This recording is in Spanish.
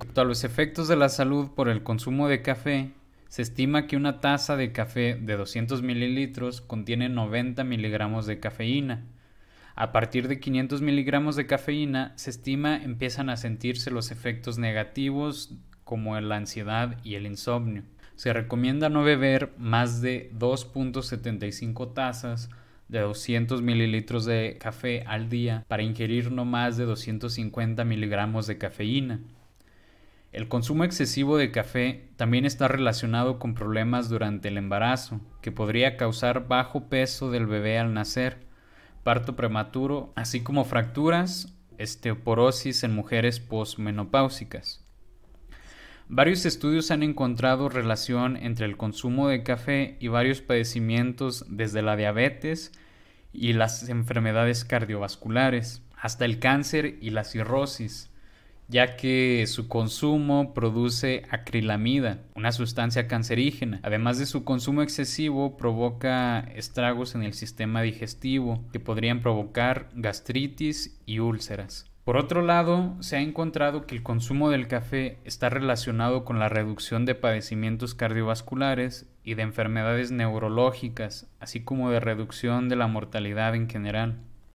Respecto a los efectos de la salud por el consumo de café, se estima que una taza de café de 200 mililitros contiene 90 miligramos de cafeína. A partir de 500 miligramos de cafeína, se estima empiezan a sentirse los efectos negativos como la ansiedad y el insomnio. Se recomienda no beber más de 2.75 tazas de 200 mililitros de café al día para ingerir no más de 250 miligramos de cafeína. El consumo excesivo de café también está relacionado con problemas durante el embarazo, que podría causar bajo peso del bebé al nacer, parto prematuro, así como fracturas, osteoporosis en mujeres posmenopáusicas. Varios estudios han encontrado relación entre el consumo de café y varios padecimientos desde la diabetes y las enfermedades cardiovasculares, hasta el cáncer y la cirrosis ya que su consumo produce acrilamida, una sustancia cancerígena. Además de su consumo excesivo, provoca estragos en el sistema digestivo que podrían provocar gastritis y úlceras. Por otro lado, se ha encontrado que el consumo del café está relacionado con la reducción de padecimientos cardiovasculares y de enfermedades neurológicas, así como de reducción de la mortalidad en general.